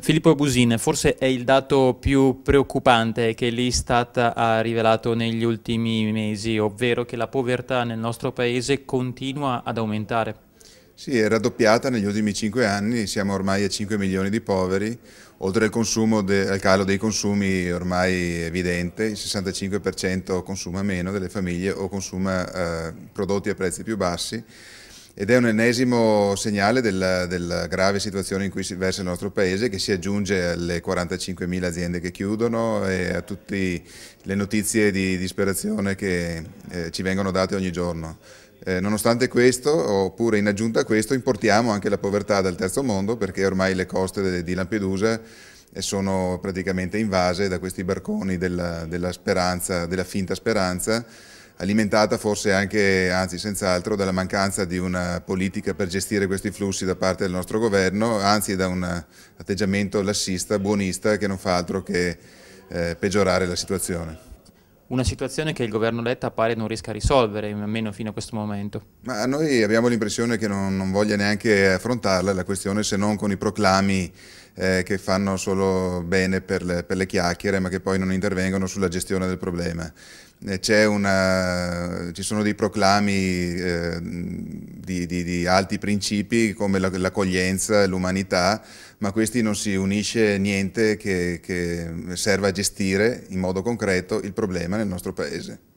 Filippo Busin, forse è il dato più preoccupante che l'Istat ha rivelato negli ultimi mesi, ovvero che la povertà nel nostro paese continua ad aumentare. Sì, è raddoppiata negli ultimi cinque anni, siamo ormai a 5 milioni di poveri, oltre al, de, al calo dei consumi ormai evidente, il 65% consuma meno delle famiglie o consuma eh, prodotti a prezzi più bassi ed è un ennesimo segnale della, della, grave situazione in cui si versa il nostro Paese che si aggiunge alle 45.000 aziende che chiudono e a tutte le notizie di disperazione che eh, ci vengono date ogni giorno. Eh, nonostante questo, oppure in aggiunta a questo, importiamo anche la povertà dal terzo mondo perché ormai le coste di Lampedusa eh, sono praticamente invase da questi barconi della, della, speranza, della finta speranza alimentata forse anche, anzi senz'altro, dalla mancanza di una politica per gestire questi flussi da parte del nostro governo, anzi da un atteggiamento lassista, buonista, che non fa altro che eh, peggiorare la situazione. Una situazione che il governo Letta pare non riesca a risolvere, almeno fino a questo momento. Ma noi abbiamo l'impressione che non, non voglia neanche affrontarla la questione se non con i proclami eh, che fanno solo bene per le, per le chiacchiere ma che poi non intervengono sulla gestione del problema. Eh, una, ci sono dei proclami eh, di, di, di, alti principi come l'accoglienza, l'umanità, ma questi non si unisce niente che, che serva a gestire in modo concreto il problema nel nostro Paese.